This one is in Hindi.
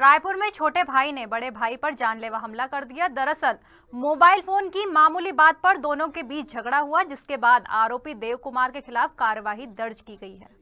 रायपुर में छोटे भाई ने बड़े भाई पर जानलेवा हमला कर दिया दरअसल मोबाइल फोन की मामूली बात पर दोनों के बीच झगड़ा हुआ जिसके बाद आरोपी देव कुमार के खिलाफ कार्रवाई दर्ज की गई है